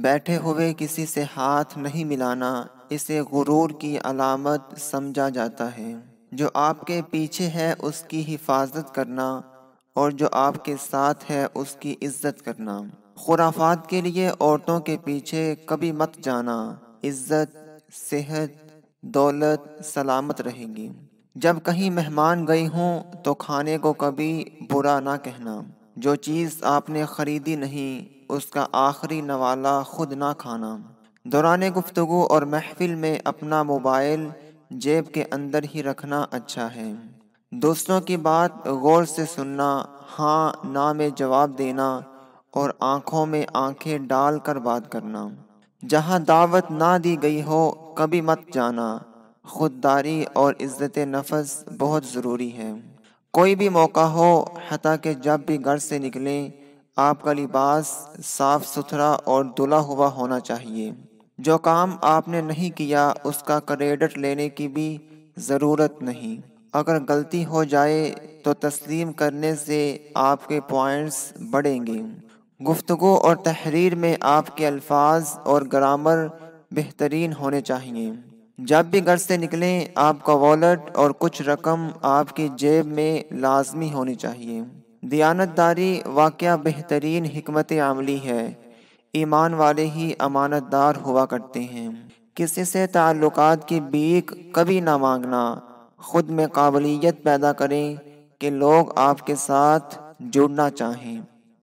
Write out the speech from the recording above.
बैठे हुए किसी से हाथ नहीं मिलाना इसे गुरूर की अलामत समझा जाता है जो आपके पीछे है उसकी हिफाजत करना और जो आपके साथ है उसकी इज्जत करना खुराफात के लिए औरतों के पीछे कभी मत जाना इज्जत सेहत दौलत सलामत रहेगी जब कहीं मेहमान गई हूँ तो खाने को कभी बुरा ना कहना जो चीज़ आपने ख़रीदी नहीं उसका आखिरी नवाला खुद ना खाना दौरान गुफ्तु और महफिल में अपना मोबाइल जेब के अंदर ही रखना अच्छा है दोस्तों की बात गौर से सुनना हाँ ना में जवाब देना और आंखों में आंखें डाल कर बात करना जहाँ दावत ना दी गई हो कभी मत जाना खुददारी और इज़्ज़त नफस बहुत ज़रूरी है कोई भी मौका हो हता कि जब भी घर से निकलें आपका लिबास साफ सुथरा और धुला हुआ होना चाहिए जो काम आपने नहीं किया उसका क्रेडिट लेने की भी ज़रूरत नहीं अगर गलती हो जाए तो तस्लीम करने से आपके पॉइंट्स बढ़ेंगे गुफ्तु और तहरीर में आपके अल्फाज और ग्रामर बेहतरीन होने चाहिए जब भी घर से निकलें आपका वॉलेट और कुछ रकम आपकी जेब में लाजमी होनी चाहिए दियानतदारी वाक़ बेहतरीन हमत आमली है ईमान वाले ही अमानतदार हुआ करते हैं किसी से ताल्लुक की बीक कभी ना मांगना खुद में काबिलियत पैदा करें कि लोग आपके साथ जुड़ना चाहें